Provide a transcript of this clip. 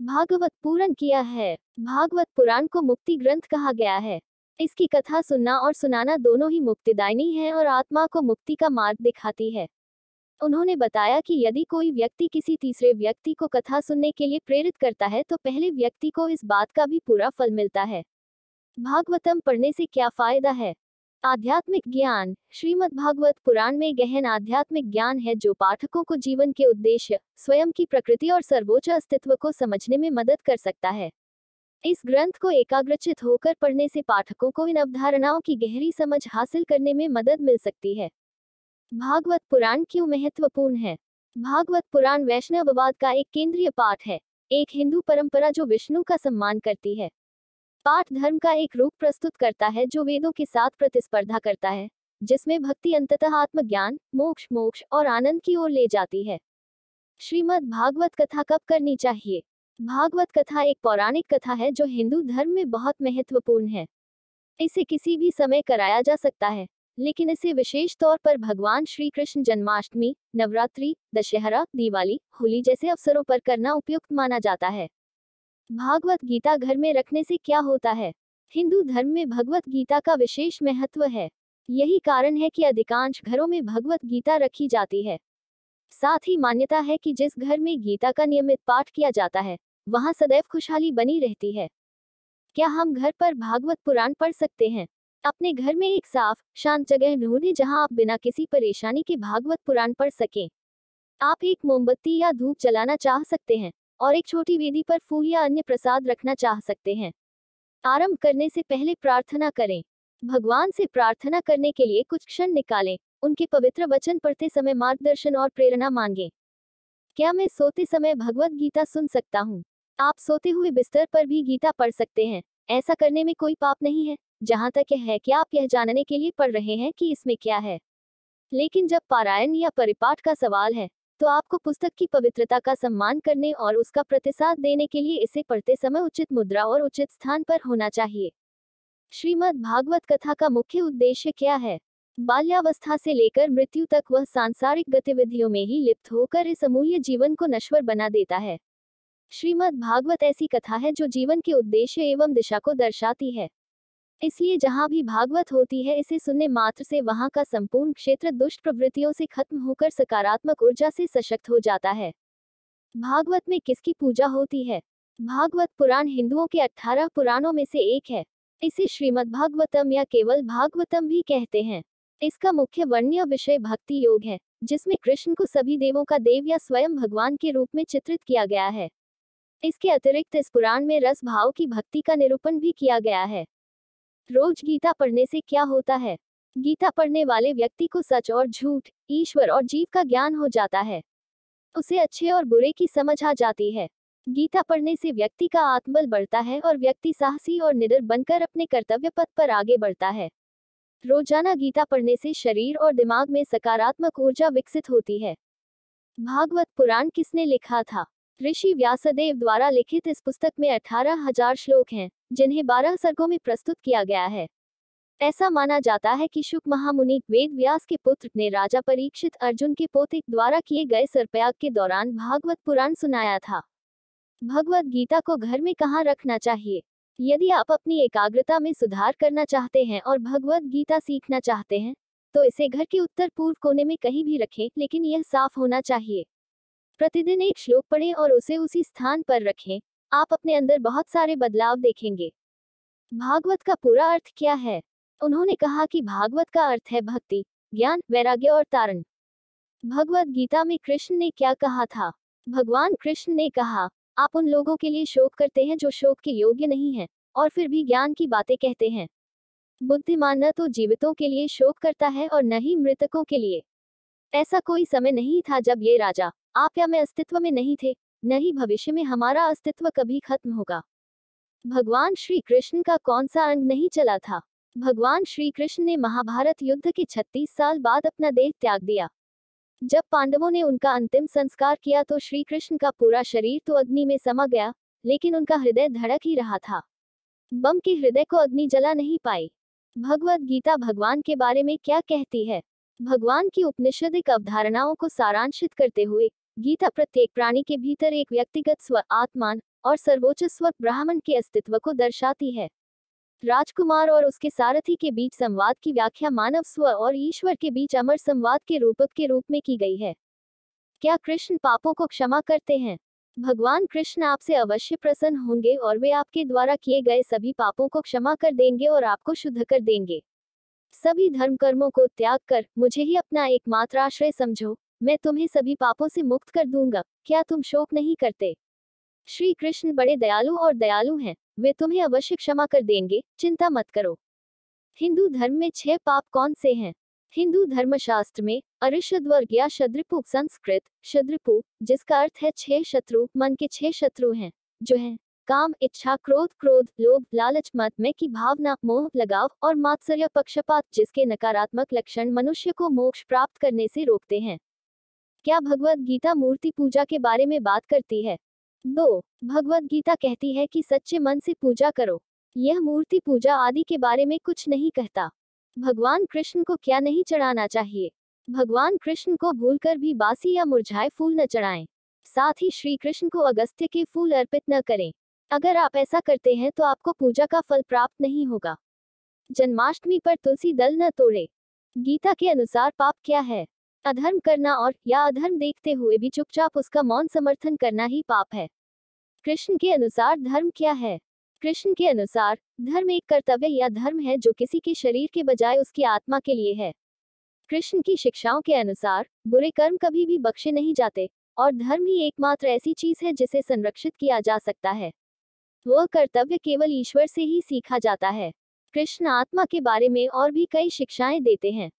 भागवत पूर्ण किया है भागवत पुराण को मुक्ति ग्रंथ कहा गया है इसकी कथा सुनना और सुनाना दोनों ही मुक्तिदायिनी है और आत्मा को मुक्ति का मार्ग दिखाती है उन्होंने बताया कि यदि कोई व्यक्ति किसी तीसरे व्यक्ति को कथा सुनने के लिए प्रेरित करता है तो पहले व्यक्ति को इस बात का भी पूरा फल मिलता है भागवतम पढ़ने से क्या फायदा है आध्यात्मिक ज्ञान श्रीमद् भागवत पुराण में गहन आध्यात्मिक ज्ञान है जो पाठकों को जीवन के उद्देश्य स्वयं की प्रकृति और सर्वोच्च अस्तित्व को समझने में मदद कर सकता है इस ग्रंथ को एकाग्रचित होकर पढ़ने से पाठकों को इन अवधारणाओं की गहरी समझ हासिल करने में मदद मिल सकती है भागवत पुराण क्यों महत्वपूर्ण है भागवत पुराण वैष्णववाद का एक केंद्रीय पाठ है एक हिंदू परंपरा जो विष्णु का सम्मान करती है पाठ धर्म का एक रूप प्रस्तुत करता है जो वेदों के साथ प्रतिस्पर्धा करता है जिसमें भक्ति अंततः आत्मज्ञान मोक्ष मोक्ष और आनंद की ओर ले जाती है श्रीमद् भागवत कथा कब करनी चाहिए भागवत कथा एक पौराणिक कथा है जो हिंदू धर्म में बहुत महत्वपूर्ण है इसे किसी भी समय कराया जा सकता है लेकिन इसे विशेष तौर पर भगवान श्री कृष्ण जन्माष्टमी नवरात्रि दशहरा दिवाली होली जैसे अवसरों पर करना उपयुक्त माना जाता है भागवत गीता घर में रखने से क्या होता है हिंदू धर्म में भगवत गीता का विशेष महत्व है यही कारण है कि अधिकांश घरों में भगवत गीता रखी जाती है साथ ही मान्यता है कि जिस घर में गीता का नियमित पाठ किया जाता है वहां सदैव खुशहाली बनी रहती है क्या हम घर पर भागवत पुराण पढ़ सकते हैं अपने घर में एक साफ शांत जगह ढूंढे जहां आप बिना किसी परेशानी के भागवत पुराण पढ़ सकें आप एक मोमबत्ती या धूप जलाना चाह सकते हैं और एक छोटी वेदी पर फूल या अन्य प्रसाद रखना चाह सकते हैं आरंभ करने से पहले प्रार्थना करें भगवान से प्रार्थना करने के लिए कुछ क्षण निकालें उनके पवित्र वचन पढ़ते समय मार्गदर्शन और प्रेरणा मांगें क्या मैं सोते समय भगवत गीता सुन सकता हूँ आप सोते हुए बिस्तर पर भी गीता पढ़ सकते हैं ऐसा करने में कोई पाप नहीं है जहाँ तक यह है कि आप यह जानने के लिए पढ़ रहे हैं कि इसमें क्या है लेकिन जब पारायण या परिपाठ का सवाल है तो आपको पुस्तक की पवित्रता का सम्मान करने और उसका प्रतिसाद देने के लिए इसे पढ़ते समय उचित मुद्रा और उचित स्थान पर होना चाहिए श्रीमद् भागवत कथा का मुख्य उद्देश्य क्या है बाल्यावस्था से लेकर मृत्यु तक वह सांसारिक गतिविधियों में ही लिप्त होकर इस अमूल्य जीवन को नश्वर बना देता है श्रीमद् भागवत ऐसी कथा है जो जीवन के उद्देश्य एवं दिशा को दर्शाती है इसलिए जहाँ भी भागवत होती है इसे सुनने मात्र से वहाँ का संपूर्ण क्षेत्र दुष्ट प्रवृत्तियों से खत्म होकर सकारात्मक ऊर्जा से सशक्त हो जाता है भागवत में किसकी पूजा होती है भागवत पुराण हिंदुओं के अठारह पुराणों में से एक है इसे श्रीमद् भागवतम या केवल भागवतम भी कहते हैं इसका मुख्य वर्ण्य विषय भक्ति योग है जिसमें कृष्ण को सभी देवों का देव या स्वयं भगवान के रूप में चित्रित किया गया है इसके अतिरिक्त इस पुराण में रस भाव की भक्ति का निरूपण भी किया गया है रोज गीता पढ़ने से क्या होता है गीता पढ़ने वाले व्यक्ति को सच और झूठ ईश्वर और जीव का ज्ञान हो जाता है उसे अच्छे और बुरे की समझ आ जाती है गीता पढ़ने से व्यक्ति का आत्मबल बढ़ता है और व्यक्ति साहसी और निडर बनकर अपने कर्तव्य पथ पर आगे बढ़ता है रोजाना गीता पढ़ने से शरीर और दिमाग में सकारात्मक ऊर्जा विकसित होती है भागवत पुराण किसने लिखा था ऋषि व्यासदेव द्वारा लिखित इस पुस्तक में अठारह हजार श्लोक हैं जिन्हें बारह सर्गों में प्रस्तुत किया गया है ऐसा माना जाता है कि शुक महामुनि वेद व्यास के पुत्र ने राजा परीक्षित अर्जुन के पोते द्वारा किए गए सर्पयाग के दौरान भागवत पुराण सुनाया था भगवत गीता को घर में कहाँ रखना चाहिए यदि आप अपनी एकाग्रता में सुधार करना चाहते हैं और भगवत गीता सीखना चाहते हैं तो इसे घर के उत्तर पूर्व कोने में कहीं भी रखें लेकिन यह साफ होना चाहिए प्रतिदिन एक श्लोक पढ़ें और उसे उसी स्थान पर रखें आप अपने अंदर बहुत सारे बदलाव देखेंगे भागवत का पूरा अर्थ क्या है उन्होंने कहा कि भागवत का अर्थ है भक्ति ज्ञान वैराग्य और तारण भगवत गीता में कृष्ण ने क्या कहा था भगवान कृष्ण ने कहा आप उन लोगों के लिए शोक करते हैं जो शोक के योग्य नहीं है और फिर भी ज्ञान की बातें कहते हैं बुद्धिमान न तो जीवितों के लिए शोक करता है और न ही मृतकों के लिए ऐसा कोई समय नहीं था जब ये राजा आप या मैं अस्तित्व में नहीं थे न ही भविष्य में हमारा अस्तित्व कभी खत्म होगा भगवान श्री कृष्ण का कौन सा अंग नहीं चला था भगवान श्री कृष्ण ने महाभारत युद्ध के 36 साल बाद अपना देह त्याग दिया जब पांडवों ने उनका अंतिम संस्कार किया तो श्री कृष्ण का पूरा शरीर तो अग्नि में समा गया लेकिन उनका हृदय धड़क ही रहा था बम के हृदय को अग्नि जला नहीं पाई भगवत गीता भगवान के बारे में क्या कहती है भगवान की उपनिषदिक अवधारणाओं को सारांशित करते हुए गीता प्रत्येक प्राणी के भीतर एक व्यक्तिगत स्व आत्मान और सर्वोच्च स्व ब्राह्मण के अस्तित्व को दर्शाती है राजकुमार और उसके सारथी के बीच संवाद की व्याख्या मानव स्व और ईश्वर के बीच अमर संवाद के रूपक के रूप में की गई है क्या कृष्ण पापों को क्षमा करते हैं भगवान कृष्ण आपसे अवश्य प्रसन्न होंगे और वे आपके द्वारा किए गए सभी पापों को क्षमा कर देंगे और आपको शुद्ध कर देंगे सभी धर्म कर्मों को त्याग कर मुझे ही अपना एकमात्र आश्रय समझो मैं तुम्हें सभी पापों से मुक्त कर दूंगा क्या तुम शोक नहीं करते श्री कृष्ण बड़े दयालु और दयालु हैं वे तुम्हें अवश्य क्षमा कर देंगे चिंता मत करो हिंदू धर्म में छह पाप कौन से हैं हिंदू धर्मशास्त्र में अरिशद्वर्ग या शद्रपु संस्कृत शद्रपु जिसका अर्थ है छह शत्रु मन के छह शत्रु हैं जो हैं काम इच्छा क्रोध क्रोध लोभ लालच मत में की भावना मोह लगाव और मात्सर्य पक्षपात जिसके नकारात्मक लक्षण मनुष्य को मोक्ष प्राप्त करने से रोकते हैं क्या भगवद गीता मूर्ति पूजा के बारे में बात करती है दो भगवद गीता कहती है कि सच्चे मन से पूजा करो यह मूर्ति पूजा आदि के बारे में कुछ नहीं कहता भगवान कृष्ण को क्या नहीं चढ़ाना चाहिए भगवान कृष्ण को भूलकर भी बासी या मुरझाए फूल न चढ़ाएं साथ ही श्री कृष्ण को अगस्त्य के फूल अर्पित न करें अगर आप ऐसा करते हैं तो आपको पूजा का फल प्राप्त नहीं होगा जन्माष्टमी पर तुलसी दल न तोड़े गीता के अनुसार पाप क्या है अधर्म करना और या अधर्म देखते हुए भी चुपचाप उसका मौन समर्थन करना ही पाप है कृष्ण के अनुसार धर्म क्या है कृष्ण के अनुसार धर्म एक कर्तव्य या धर्म है जो किसी के शरीर के बजाय उसकी आत्मा के लिए है कृष्ण की शिक्षाओं के अनुसार बुरे कर्म कभी भी बख्शे नहीं जाते और धर्म ही एकमात्र ऐसी चीज है जिसे संरक्षित किया जा सकता है वह कर्तव्य केवल ईश्वर से ही सीखा जाता है कृष्ण आत्मा के बारे में और भी कई शिक्षाएं देते हैं